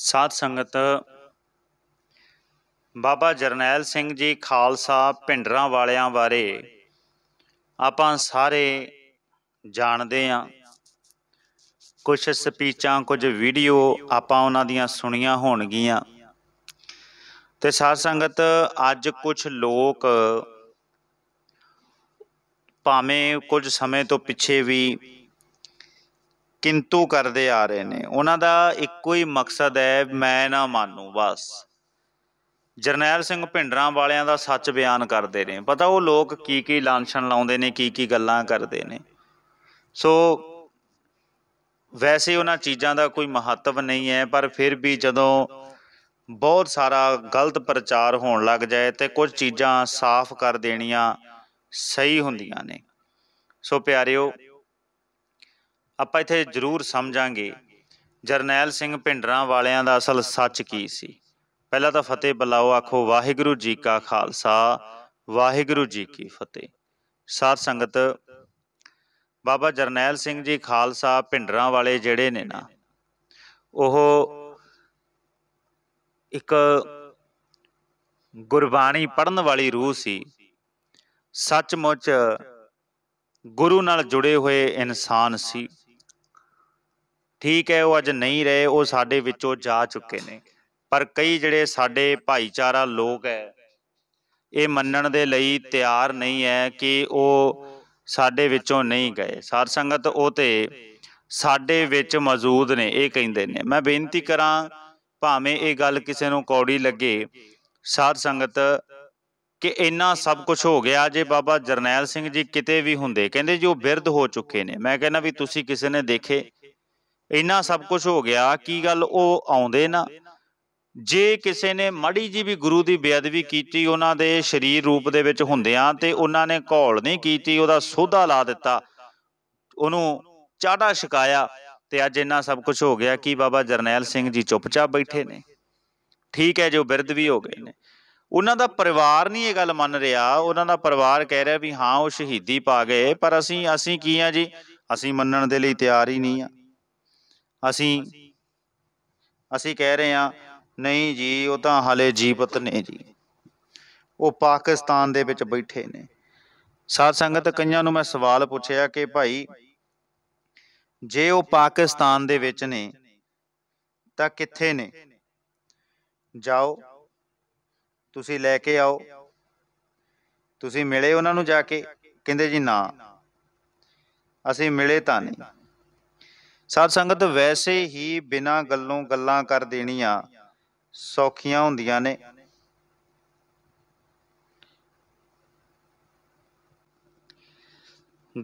ਸਾਧ ਸੰਗਤ ਬਾਬਾ ਜਰਨੈਲ ਸਿੰਘ ਜੀ ਖਾਲਸਾ ਪਿੰਡਰਾਂ ਵਾਲਿਆਂ ਬਾਰੇ ਆਪਾਂ ਸਾਰੇ ਜਾਣਦੇ ਆਂ ਕੁਝ ਸਪੀਚਾਂ ਕੁਝ ਵੀਡੀਓ ਆਪਾਂ ਉਹਨਾਂ ਦੀਆਂ ਸੁਣੀਆਂ ਹੋਣਗੀਆਂ ਤੇ ਸਾਧ ਸੰਗਤ ਅੱਜ ਕੁਝ ਲੋਕ ਭਾਵੇਂ ਕੁਝ ਸਮੇਂ ਤੋਂ ਪਿੱਛੇ ਵੀ ਕਿੰਤੂ ਕਰਦੇ ਆ ਰਹੇ ਨੇ ਉਹਨਾਂ ਦਾ ਇੱਕੋ ਹੀ ਮਕਸਦ ਹੈ ਮੈਂ ਨਾ ਮੰਨੂ ਬਸ ਜਰਨੈਲ ਸਿੰਘ ਭਿੰਡਰਾਂ ਵਾਲਿਆਂ ਦਾ ਸੱਚ ਬਿਆਨ ਕਰਦੇ ਨੇ ਪਤਾ ਉਹ ਲੋਕ ਕੀ ਕੀ ਲਾਂਛਣ ਲਾਉਂਦੇ ਨੇ ਕੀ ਕੀ ਗੱਲਾਂ ਕਰਦੇ ਨੇ ਸੋ ਵੈਸੇ ਉਹਨਾਂ ਚੀਜ਼ਾਂ ਦਾ ਕੋਈ ਮਹੱਤਵ ਨਹੀਂ ਹੈ ਪਰ ਫਿਰ ਵੀ ਜਦੋਂ ਬਹੁਤ ਸਾਰਾ ਗਲਤ ਪ੍ਰਚਾਰ ਹੋਣ ਲੱਗ ਜਾਏ ਤੇ ਕੁਝ ਚੀਜ਼ਾਂ ਸਾਫ਼ ਕਰ ਦੇਣੀਆਂ ਸਹੀ ਹੁੰਦੀਆਂ ਨੇ ਸੋ ਪਿਆਰਿਓ ਆਪਾਂ ਇੱਥੇ ਜ਼ਰੂਰ ਸਮਝਾਂਗੇ ਜਰਨੈਲ ਸਿੰਘ ਭਿੰਡਰਾਂ ਵਾਲਿਆਂ ਦਾ ਅਸਲ ਸੱਚ ਕੀ ਸੀ ਪਹਿਲਾਂ ਤਾਂ ਫਤਿਹ ਬੁਲਾਓ ਆਖੋ ਵਾਹਿਗੁਰੂ ਜੀ ਕਾ ਖਾਲਸਾ ਵਾਹਿਗੁਰੂ ਜੀ ਕੀ ਫਤਿਹ ਸਾਧ ਸੰਗਤ ਬਾਬਾ ਜਰਨੈਲ ਸਿੰਘ ਜੀ ਖਾਲਸਾ ਭਿੰਡਰਾਂ ਵਾਲੇ ਜਿਹੜੇ ਨੇ ਨਾ ਉਹ ਇੱਕ ਗੁਰਬਾਣੀ ਪੜਨ ਵਾਲੀ ਰੂਹ ਸੀ ਸੱਚਮੁੱਚ ਗੁਰੂ ਨਾਲ ਜੁੜੇ ਹੋਏ ਇਨਸਾਨ ਸੀ ਠੀਕ ਹੈ ਉਹ ਅੱਜ ਨਹੀਂ ਰਹੇ ਉਹ ਸਾਡੇ ਵਿੱਚੋਂ ਜਾ ਚੁੱਕੇ ਨੇ ਪਰ ਕਈ ਜਿਹੜੇ ਸਾਡੇ ਭਾਈਚਾਰਾ ਲੋਕ ਹੈ ਇਹ ਮੰਨਣ ਦੇ ਲਈ ਤਿਆਰ ਨਹੀਂ ਹੈ ਕਿ ਉਹ ਸਾਡੇ ਵਿੱਚੋਂ ਨਹੀਂ ਗਏ ਸਾਧ ਸੰਗਤ ਉਹ ਤੇ ਸਾਡੇ ਵਿੱਚ ਮੌਜੂਦ ਨੇ ਇਹ ਕਹਿੰਦੇ ਨੇ ਮੈਂ ਬੇਨਤੀ ਕਰਾਂ ਭਾਵੇਂ ਇਹ ਗੱਲ ਕਿਸੇ ਨੂੰ ਕੌੜੀ ਲੱਗੇ ਸਾਧ ਸੰਗਤ ਕਿ ਇੰਨਾ ਸਭ ਕੁਝ ਹੋ ਗਿਆ ਜੇ ਬਾਬਾ ਜਰਨੈਲ ਸਿੰਘ ਜੀ ਕਿਤੇ ਵੀ ਹੁੰਦੇ ਕਹਿੰਦੇ ਜੀ ਉਹ ਬਿਰਧ ਹੋ ਚੁੱਕੇ ਨੇ ਮੈਂ ਕਹਿੰਦਾ ਵੀ ਤੁਸੀਂ ਕਿਸੇ ਨੇ ਦੇਖੇ ਇੰਨਾ ਸਭ ਕੁਝ ਹੋ ਗਿਆ ਕੀ ਗੱਲ ਉਹ ਆਉਂਦੇ ਨਾ ਜੇ ਕਿਸੇ ਨੇ ਮੜੀ ਜੀ ਵੀ ਗੁਰੂ ਦੀ ਬੇਅਦਬੀ ਕੀਤੀ ਉਹਨਾਂ ਦੇ ਸਰੀਰ ਰੂਪ ਦੇ ਵਿੱਚ ਹੁੰਦਿਆਂ ਤੇ ਉਹਨਾਂ ਨੇ ਘੋਲ ਨਹੀਂ ਕੀਤੀ ਉਹਦਾ ਸੋਧਾ ਲਾ ਦਿੱਤਾ ਉਹਨੂੰ ਚਾੜਾ ਸ਼ਿਕਾਇਆ ਤੇ ਅੱਜ ਇੰਨਾ ਸਭ ਕੁਝ ਹੋ ਗਿਆ ਕਿ ਬਾਬਾ ਜਰਨੈਲ ਸਿੰਘ ਜੀ ਚੁੱਪਚਾਪ ਬੈਠੇ ਨੇ ਠੀਕ ਹੈ ਜੋ ਬਿਰਧ ਵੀ ਹੋ ਗਏ ਨੇ ਉਹਨਾਂ ਦਾ ਪਰਿਵਾਰ ਨਹੀਂ ਇਹ ਗੱਲ ਮੰਨ ਰਿਹਾ ਉਹਨਾਂ ਦਾ ਪਰਿਵਾਰ ਕਹਿ ਰਿਹਾ ਵੀ ਹਾਂ ਉਹ ਸ਼ਹੀਦੀ ਪਾ ਗਏ ਪਰ ਅਸੀਂ ਅਸੀਂ ਕੀ ਆ ਜੀ ਅਸੀਂ ਮੰਨਣ ਦੇ ਲਈ ਤਿਆਰ ਹੀ ਨਹੀਂ ਆ ਅਸੀਂ ਅਸੀਂ ਕਹਿ ਰਹੇ ਆ ਨਹੀਂ ਜੀ ਉਹ ਤਾਂ ਹਲੇ ਜੀਵਤ ਨੇ ਜੀ ਉਹ ਪਾਕਿਸਤਾਨ ਦੇ ਵਿੱਚ ਬੈਠੇ ਨੇ ਸਾਧ ਸੰਗਤ ਕਈਆਂ ਨੂੰ ਮੈਂ ਸਵਾਲ ਪੁੱਛਿਆ ਕਿ ਭਾਈ ਜੇ ਉਹ ਪਾਕਿਸਤਾਨ ਦੇ ਵਿੱਚ ਨੇ ਤਾਂ ਕਿੱਥੇ ਨੇ ਜਾਓ ਤੁਸੀਂ ਲੈ ਕੇ ਆਓ ਤੁਸੀਂ ਮਿਲੇ ਉਹਨਾਂ ਨੂੰ ਜਾ ਕੇ ਕਹਿੰਦੇ ਜੀ ਨਾ ਅਸੀਂ ਮਿਲੇ ਤਾਂ ਨਹੀਂ ਸਾਧ ਸੰਗਤ ਵੈਸੇ ਹੀ ਬਿਨਾ ਗੱਲੋਂ ਗੱਲਾਂ ਕਰ ਦੇਣੀਆਂ ਸੌਖੀਆਂ ਹੁੰਦੀਆਂ ਨੇ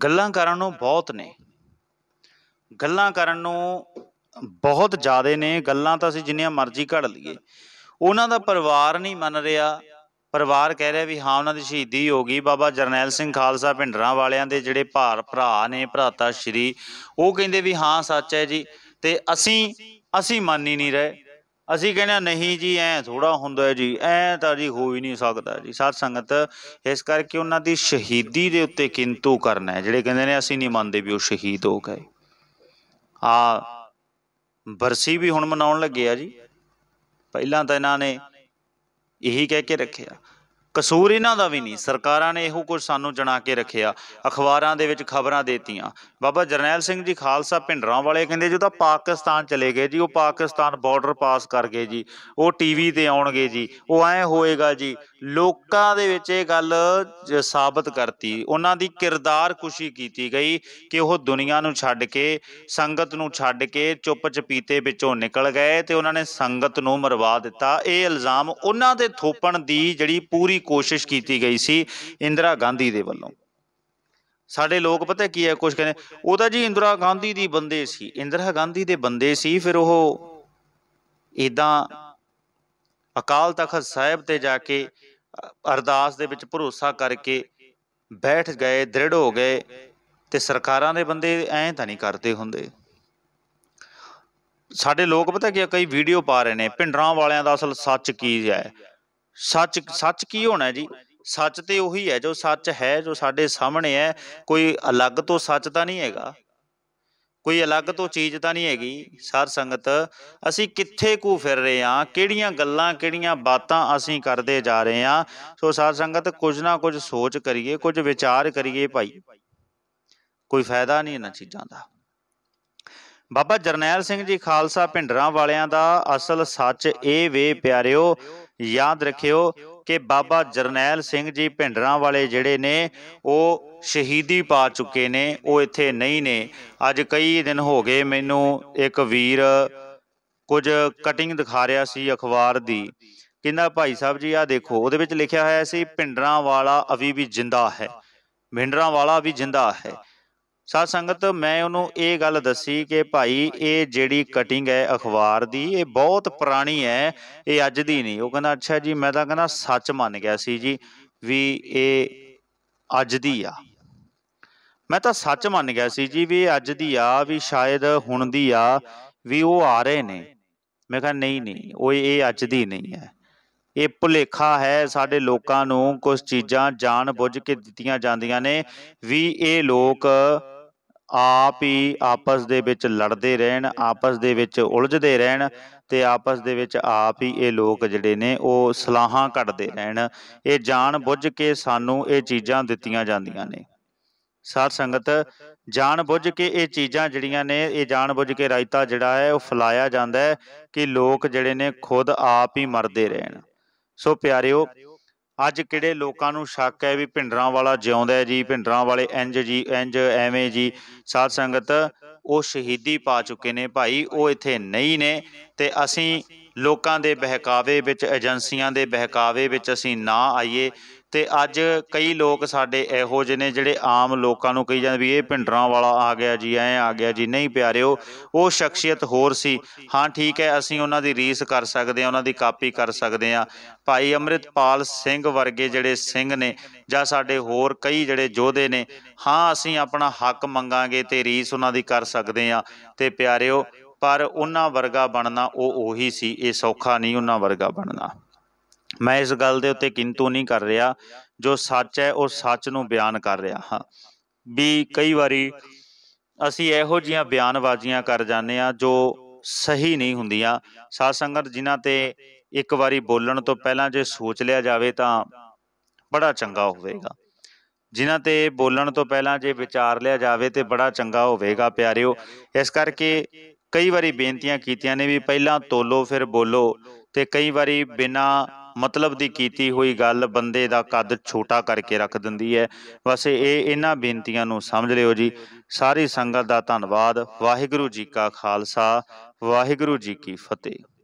ਗੱਲਾਂ ਕਰਨ ਨੂੰ ਬਹੁਤ ਨੇ ਗੱਲਾਂ ਕਰਨ ਨੂੰ ਬਹੁਤ ਜ਼ਿਆਦੇ ਨੇ ਗੱਲਾਂ ਤਾਂ ਅਸੀਂ ਜਿੰਨੀਆਂ ਮਰਜ਼ੀ ਘੜ ਲਈਏ ਉਹਨਾਂ ਦਾ ਪਰਿਵਾਰ ਨਹੀਂ ਮੰਨ ਰਿਹਾ ਪਰਿਵਾਰ ਕਹਿ ਰਿਹਾ ਵੀ ਹਾਂ ਉਹਨਾਂ ਦੀ ਸ਼ਹੀਦੀ ਹੋ ਗਈ ਬਾਬਾ ਜਰਨੈਲ ਸਿੰਘ ਖਾਲਸਾ ਭਿੰਡਰਾਂ ਵਾਲਿਆਂ ਦੇ ਜਿਹੜੇ ਭਾਰ ਭਰਾ ਨੇ ਭਰਾਤਾ ਸ਼੍ਰੀ ਉਹ ਕਹਿੰਦੇ ਵੀ ਹਾਂ ਸੱਚ ਹੈ ਜੀ ਤੇ ਅਸੀਂ ਅਸੀਂ ਮੰਨ ਹੀ ਨਹੀਂ ਰਹੇ ਅਸੀਂ ਕਹਿੰਦੇ ਨਹੀਂ ਜੀ ਐ ਥੋੜਾ ਹੁੰਦਾ ਜੀ ਐ ਤਾਂ ਜੀ ਹੋ ਹੀ ਨਹੀਂ ਸਕਦਾ ਜੀ ਸਾਧ ਸੰਗਤ ਇਸ ਕਰਕੇ ਉਹਨਾਂ ਦੀ ਸ਼ਹੀਦੀ ਦੇ ਉੱਤੇ ਕਿੰਤੂ ਕਰਨਾ ਹੈ ਜਿਹੜੇ ਕਹਿੰਦੇ ਨੇ ਅਸੀਂ ਨਹੀਂ ਮੰਨਦੇ ਵੀ ਉਹ ਸ਼ਹੀਦ ਹੋ ਗਏ ਆ ਬਰਸੀ ਵੀ ਹੁਣ ਮਨਾਉਣ ਲੱਗੇ ਆ ਜੀ ਪਹਿਲਾਂ ਤਾਂ ਇਹਨਾਂ ਨੇ ਇਹੀ ਕਹਿ ਕੇ ਰੱਖਿਆ ਕਸੂਰ ਇਹਨਾਂ ਦਾ ਵੀ ਨਹੀਂ ਸਰਕਾਰਾਂ ਨੇ ਇਹੋ ਕੁਝ ਸਾਨੂੰ ਜਣਾ ਕੇ ਰੱਖਿਆ ਅਖਬਾਰਾਂ ਦੇ ਵਿੱਚ ਖਬਰਾਂ ਦੇਤੀਆਂ ਬਾਬਾ ਜਰਨੈਲ ਸਿੰਘ ਜੀ ਖਾਲਸਾ ਪਿੰਡਰਾਂ ਵਾਲੇ ਕਹਿੰਦੇ ਜਦੋਂ ਪਾਕਿਸਤਾਨ ਚਲੇ ਗਏ ਜੀ ਉਹ ਪਾਕਿਸਤਾਨ ਬਾਰਡਰ ਪਾਸ ਕਰ ਗਏ ਜੀ ਉਹ ਟੀਵੀ ਤੇ ਆਉਣਗੇ ਜੀ ਉਹ ਐ ਹੋਏਗਾ ਜੀ ਲੋਕਾਂ ਦੇ ਵਿੱਚ ਇਹ ਗੱਲ ਸਾਬਤ ਕਰਤੀ ਉਹਨਾਂ ਦੀ ਕਿਰਦਾਰ ਖੁਸ਼ੀ ਕੀਤੀ ਗਈ ਕਿ ਉਹ ਦੁਨੀਆ ਨੂੰ ਛੱਡ ਕੇ ਸੰਗਤ ਨੂੰ ਛੱਡ ਕੇ ਚੁੱਪ ਚਪੀਤੇ ਵਿੱਚੋਂ ਨਿਕਲ ਗਏ ਤੇ ਉਹਨਾਂ ਨੇ ਸੰਗਤ ਨੂੰ ਮਰਵਾ ਦਿੱਤਾ ਇਹ ਇਲਜ਼ਾਮ ਉਹਨਾਂ ਦੇ ਥੋਪਣ ਦੀ ਜਿਹੜੀ ਪੂਰੀ ਕੋਸ਼ਿਸ਼ ਕੀਤੀ ਗਈ ਸੀ ਇੰਦਰਾ ਗਾਂਧੀ ਦੇ ਵੱਲੋਂ ਸਾਡੇ ਲੋਕ ਪਤਾ ਕੀ ਹੈ ਕੁਝ ਕਹਿੰਦੇ ਉਹ ਤਾਂ ਜੀ ਇੰਦਰਾ ਗਾਂਧੀ ਦੀ ਬੰਦੇ ਸੀ ਇੰਦਰਾ ਗਾਂਧੀ ਦੇ ਬੰਦੇ ਸੀ ਫਿਰ ਉਹ ਇਦਾਂ ਅਕਾਲ ਤਖਤ ਸਾਹਿਬ ਤੇ ਜਾ ਕੇ ਅਰਦਾਸ ਦੇ ਵਿੱਚ ਭਰੋਸਾ ਕਰਕੇ ਬੈਠ ਗਏ ਦ੍ਰਿੜ ਹੋ ਗਏ ਤੇ ਸਰਕਾਰਾਂ ਦੇ ਬੰਦੇ ਐਂ ਤਾਂ ਨਹੀਂ ਕਰਦੇ ਹੁੰਦੇ ਸਾਡੇ ਲੋਕ ਪਤਾ ਕੀ ਕਈ ਵੀਡੀਓ ਪਾ ਰਹੇ ਨੇ ਪਿੰਡਰਾਂ ਵਾਲਿਆਂ ਦਾ ਅਸਲ ਸੱਚ ਕੀ ਹੈ ਸੱਚ ਸੱਚ ਕੀ ਹੋਣਾ ਜੀ ਸੱਚ ਤੇ ਉਹੀ ਹੈ ਜੋ ਸੱਚ ਹੈ ਜੋ ਸਾਡੇ ਸਾਹਮਣੇ ਹੈ ਕੋਈ ਅਲੱਗ ਤੋਂ ਸੱਚ ਤਾਂ ਨਹੀਂ ਹੈਗਾ ਕੋਈ ਅਲੱਗ ਤੋਂ ਚੀਜ਼ ਤਾਂ ਨਹੀਂ ਹੈਗੀ ਸਾਰ ਸੰਗਤ ਅਸੀਂ ਕਿੱਥੇ ਕੂ ਫਿਰ ਰਹੇ ਆ ਕਿਹੜੀਆਂ ਗੱਲਾਂ ਕਿਹੜੀਆਂ ਬਾਤਾਂ ਅਸੀਂ ਕਰਦੇ ਜਾ ਰਹੇ ਆ ਸੋ ਸਾਰ ਸੰਗਤ ਕੁਝ ਨਾ ਕੁਝ ਸੋਚ ਕਰੀਏ ਕੁਝ ਵਿਚਾਰ ਕਰੀਏ ਭਾਈ ਕੋਈ ਫਾਇਦਾ ਨਹੀਂ ਇਹਨਾਂ ਚੀਜ਼ਾਂ ਦਾ ਬਾਬਾ ਜਰਨੈਲ ਸਿੰਘ ਜੀ ਖਾਲਸਾ ਭਿੰਡਰਾਂ ਵਾਲਿਆਂ ਦਾ ਅਸਲ ਸੱਚ ਇਹ ਵੇ ਪਿਆਰਿਓ ਯਾਦ ਰੱਖਿਓ ਕਿ ਬਾਬਾ ਜਰਨੈਲ ਸਿੰਘ ਜੀ ਭਿੰਡਰਾਂ ਵਾਲੇ ਜਿਹੜੇ ਨੇ ਉਹ ਸ਼ਹੀਦੀ ਪਾ ਚੁੱਕੇ ਨੇ ਉਹ ਇੱਥੇ ਨਹੀਂ ਨੇ ਅੱਜ ਕਈ ਦਿਨ ਹੋ ਗਏ ਮੈਨੂੰ ਇੱਕ ਵੀਰ ਕੁਝ ਕਟਿੰਗ ਦਿਖਾ ਰਿਹਾ ਸੀ ਅਖਬਾਰ ਦੀ ਕਹਿੰਦਾ ਭਾਈ ਸਾਹਿਬ ਜੀ ਆ ਦੇਖੋ ਉਹਦੇ ਵਿੱਚ ਲਿਖਿਆ ਹੋਇਆ ਸੀ ਭਿੰਡਰਾਂ ਵਾਲਾ ਅਵੀ ਵੀ ਜਿੰਦਾ ਹੈ ਭਿੰਡਰਾਂ ਵਾਲਾ ਵੀ ਜਿੰਦਾ ਹੈ ਸਾਧ ਸੰਗਤ ਮੈਂ ਉਹਨੂੰ ਇਹ ਗੱਲ ਦੱਸੀ ਕਿ ਭਾਈ ਇਹ ਜਿਹੜੀ ਕਟਿੰਗ ਹੈ ਅਖਬਾਰ ਦੀ ਇਹ ਬਹੁਤ ਪੁਰਾਣੀ ਹੈ ਇਹ ਅੱਜ ਦੀ ਨਹੀਂ ਉਹ ਕਹਿੰਦਾ ਅੱਛਾ ਜੀ ਮੈਂ ਤਾਂ ਕਹਿੰਦਾ ਸੱਚ ਮੰਨ ਗਿਆ ਸੀ ਜੀ ਵੀ ਇਹ ਅੱਜ ਦੀ ਆ ਮੈਂ ਤਾਂ ਸੱਚ ਮੰਨ ਗਿਆ ਸੀ ਜੀ ਵੀ ਇਹ ਅੱਜ ਦੀ ਆ ਵੀ ਸ਼ਾਇਦ ਹੁਣ ਦੀ ਆ ਵੀ ਉਹ ਆ ਰਹੇ ਨੇ ਮੈਂ ਕਿਹਾ ਨਹੀਂ ਨਹੀਂ ਉਹ ਇਹ ਅੱਜ ਦੀ ਨਹੀਂ ਹੈ ਇਹ ਭੁਲੇਖਾ ਹੈ ਸਾਡੇ ਲੋਕਾਂ ਨੂੰ ਕੁਝ ਚੀਜ਼ਾਂ ਜਾਣ ਬੁੱਝ ਕੇ ਦਿੱਤੀਆਂ ਜਾਂਦੀਆਂ ਨੇ ਵੀ ਇਹ ਲੋਕ ਆਪ ਹੀ ਆਪਸ ਦੇ ਵਿੱਚ ਲੜਦੇ ਰਹਿਣ ਆਪਸ ਦੇ ਵਿੱਚ ਉਲਝਦੇ ਰਹਿਣ ਤੇ ਆਪਸ ਦੇ ਵਿੱਚ ਆਪ ਹੀ ਇਹ ਲੋਕ ਜਿਹੜੇ ਨੇ ਉਹ ਸਲਾਹਾਂ ਕੱਢਦੇ ਰਹਿਣ ਇਹ ਜਾਣ ਬੁੱਝ ਕੇ ਸਾਨੂੰ ਇਹ ਚੀਜ਼ਾਂ ਦਿੱਤੀਆਂ ਜਾਂਦੀਆਂ ਨੇ ਸਾਧ ਸੰਗਤ ਜਾਣ ਬੁੱਝ ਕੇ ਇਹ ਚੀਜ਼ਾਂ ਜਿਹੜੀਆਂ ਨੇ ਇਹ ਜਾਣ ਬੁੱਝ ਕੇ ਰਾਇਤਾ ਜਿਹੜਾ ਹੈ ਉਹ ਫਲਾਇਆ ਜਾਂਦਾ ਹੈ ਕਿ ਲੋਕ ਜਿਹੜੇ ਨੇ ਖੁਦ ਆਪ ਹੀ ਮਰਦੇ ਰਹਿਣ ਸੋ ਪਿਆਰਿਓ ਅੱਜ ਕਿਹੜੇ ਲੋਕਾਂ ਨੂੰ ਸ਼ੱਕ ਹੈ ਵੀ ਭਿੰਡਰਾਂ ਵਾਲਾ ਜਿਉਂਦਾ ਹੈ ਜੀ ਭਿੰਡਰਾਂ ਵਾਲੇ ਇੰਜ ਜੀ ਇੰਜ ਐਵੇਂ ਜੀ ਸਾਧ ਸੰਗਤ ਉਹ ਸ਼ਹੀਦੀ ਪਾ ਚੁੱਕੇ ਨੇ ਭਾਈ ਉਹ ਇੱਥੇ ਨਹੀਂ ਨੇ ਤੇ ਅਸੀਂ ਲੋਕਾਂ ਦੇ ਬਹਿਕਾਵੇ ਵਿੱਚ ਏਜੰਸੀਆਂ ਦੇ ਬਹਿਕਾਵੇ ਵਿੱਚ ਅਸੀਂ ਨਾ ਆਈਏ ਤੇ ਅੱਜ ਕਈ ਲੋਕ ਸਾਡੇ ਇਹੋ ਜਿਹੇ ਨੇ ਜਿਹੜੇ ਆਮ ਲੋਕਾਂ ਨੂੰ ਕਹੀ ਜਾਂਦੇ ਵੀ ਇਹ ਭਿੰਡਰਾਂ ਵਾਲਾ ਆ ਗਿਆ ਜੀ ਐ ਆ ਗਿਆ ਜੀ ਨਹੀਂ ਪਿਆਰਿਓ ਉਹ ਸ਼ਖਸੀਅਤ ਹੋਰ ਸੀ ਹਾਂ ਠੀਕ ਹੈ ਅਸੀਂ ਉਹਨਾਂ ਦੀ ਰੀਸ ਕਰ ਸਕਦੇ ਹਾਂ ਉਹਨਾਂ ਦੀ ਕਾਪੀ ਕਰ ਸਕਦੇ ਹਾਂ ਭਾਈ ਅਮਰਿਤਪਾਲ ਸਿੰਘ ਵਰਗੇ ਜਿਹੜੇ ਸਿੰਘ ਨੇ ਜਾਂ ਸਾਡੇ ਹੋਰ ਕਈ ਜਿਹੜੇ ਯੋਧੇ ਨੇ ਹਾਂ ਅਸੀਂ ਆਪਣਾ ਹੱਕ ਮੰਗਾਂਗੇ ਤੇ ਰੀਸ ਉਹਨਾਂ ਦੀ ਕਰ ਸਕਦੇ ਹਾਂ ਤੇ ਪਿਆਰਿਓ ਪਰ ਉਹਨਾਂ ਵਰਗਾ ਬਣਨਾ ਉਹ ਉਹੀ ਸੀ ਇਹ ਸੌਖਾ ਨਹੀਂ ਉਹਨਾਂ ਵਰਗਾ ਬਣਨਾ ਮੈਂ ਇਸ ਗੱਲ ਦੇ ਉੱਤੇ ਕਿੰਤੂ ਨਹੀਂ ਕਰ ਰਿਹਾ ਜੋ ਸੱਚ ਹੈ ਉਹ ਸੱਚ ਨੂੰ ਬਿਆਨ ਕਰ ਰਿਹਾ ਹਾਂ ਵੀ ਕਈ ਵਾਰੀ ਅਸੀਂ ਇਹੋ ਜਿਹੀਆਂ ਬਿਆਨਵਾਜ਼ੀਆਂ ਕਰ ਜਾਂਦੇ ਆ ਜੋ ਸਹੀ ਨਹੀਂ ਹੁੰਦੀਆਂ ਸਾਧ ਸੰਗਤ ਜਿਨ੍ਹਾਂ ਤੇ ਇੱਕ ਵਾਰੀ ਬੋਲਣ ਤੋਂ ਪਹਿਲਾਂ ਜੇ ਸੋਚ ਲਿਆ ਜਾਵੇ ਤਾਂ ਬੜਾ ਚੰਗਾ ਹੋਵੇਗਾ ਜਿਨ੍ਹਾਂ ਤੇ ਬੋਲਣ ਤੋਂ ਪਹਿਲਾਂ ਜੇ ਵਿਚਾਰ ਲਿਆ ਜਾਵੇ ਤੇ ਬੜਾ ਚੰਗਾ ਹੋਵੇਗਾ ਪਿਆਰਿਓ ਇਸ ਕਰਕੇ ਕਈ ਵਾਰੀ ਬੇਨਤੀਆਂ ਕੀਤੀਆਂ ਨੇ ਵੀ ਪਹਿਲਾਂ ਤੋਲੋ ਫਿਰ ਬੋਲੋ ਤੇ ਕਈ ਵਾਰੀ ਬਿਨਾ ਮਤਲਬ ਦੀ ਕੀਤੀ ਹੋਈ ਗੱਲ ਬੰਦੇ ਦਾ ਕੱਦ ਛੋਟਾ ਕਰਕੇ ਰੱਖ ਦਿੰਦੀ ਹੈ ਬਸ ਇਹ ਇਹਨਾਂ ਬੇਨਤੀਆਂ ਨੂੰ ਸਮਝ ਲਿਓ ਜੀ ਸਾਰੀ ਸੰਗਤ ਦਾ ਧੰਨਵਾਦ ਵਾਹਿਗੁਰੂ ਜੀ ਕਾ ਖਾਲਸਾ ਵਾਹਿਗੁਰੂ ਜੀ ਕੀ ਫਤਿਹ